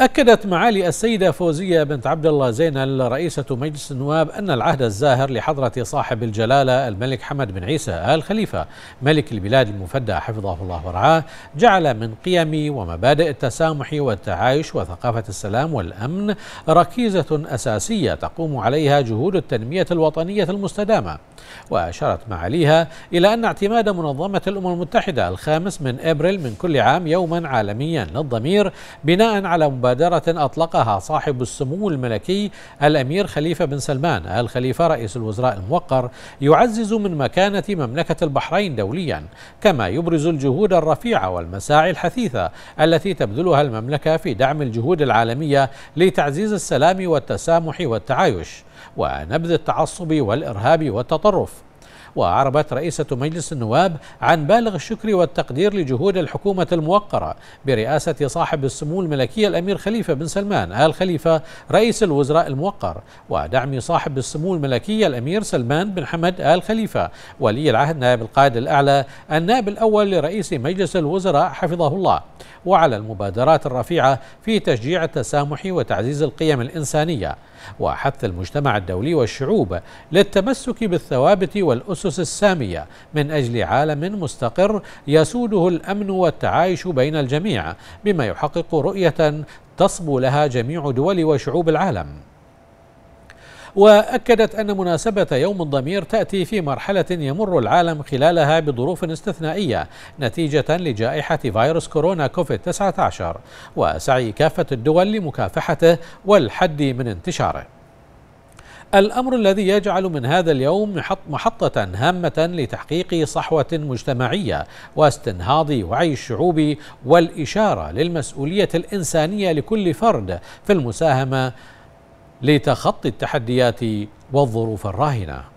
أكدت معالي السيدة فوزية بنت عبد الله زينل رئيسة مجلس النواب أن العهد الزاهر لحضرة صاحب الجلالة الملك حمد بن عيسى آل خليفة ملك البلاد المفدى حفظه الله ورعاه جعل من قيم ومبادئ التسامح والتعايش وثقافة السلام والأمن ركيزة أساسية تقوم عليها جهود التنمية الوطنية المستدامة وأشارت معاليها إلى أن اعتماد منظمة الأمم المتحدة الخامس من إبريل من كل عام يوما عالميا للضمير بناء على مبادرة أطلقها صاحب السمو الملكي الأمير خليفة بن سلمان الخليفة رئيس الوزراء الموقر يعزز من مكانة مملكة البحرين دوليا كما يبرز الجهود الرفيعة والمساعي الحثيثة التي تبذلها المملكة في دعم الجهود العالمية لتعزيز السلام والتسامح والتعايش ونبذ التعصب والإرهاب والتطرف وأعربت رئيسة مجلس النواب عن بالغ الشكر والتقدير لجهود الحكومة الموقرة برئاسة صاحب السمو الملكي الأمير خليفة بن سلمان آل خليفة رئيس الوزراء الموقر ودعم صاحب السمو الملكي الأمير سلمان بن حمد آل خليفة ولي العهد نائب القائد الأعلى النائب الأول لرئيس مجلس الوزراء حفظه الله وعلى المبادرات الرفيعة في تشجيع التسامح وتعزيز القيم الإنسانية وحث المجتمع الدولي والشعوب للتمسك بالثوابت والأسر الأسس السامية من أجل عالم مستقر يسوده الأمن والتعايش بين الجميع بما يحقق رؤية تصبو لها جميع دول وشعوب العالم واكدت ان مناسبه يوم الضمير تاتي في مرحله يمر العالم خلالها بظروف استثنائيه نتيجه لجائحه فيروس كورونا كوفيد 19 وسعي كافه الدول لمكافحته والحد من انتشاره الأمر الذي يجعل من هذا اليوم محطة هامة لتحقيق صحوة مجتمعية واستنهاض وعي الشعوب والإشارة للمسؤولية الإنسانية لكل فرد في المساهمة لتخطي التحديات والظروف الراهنه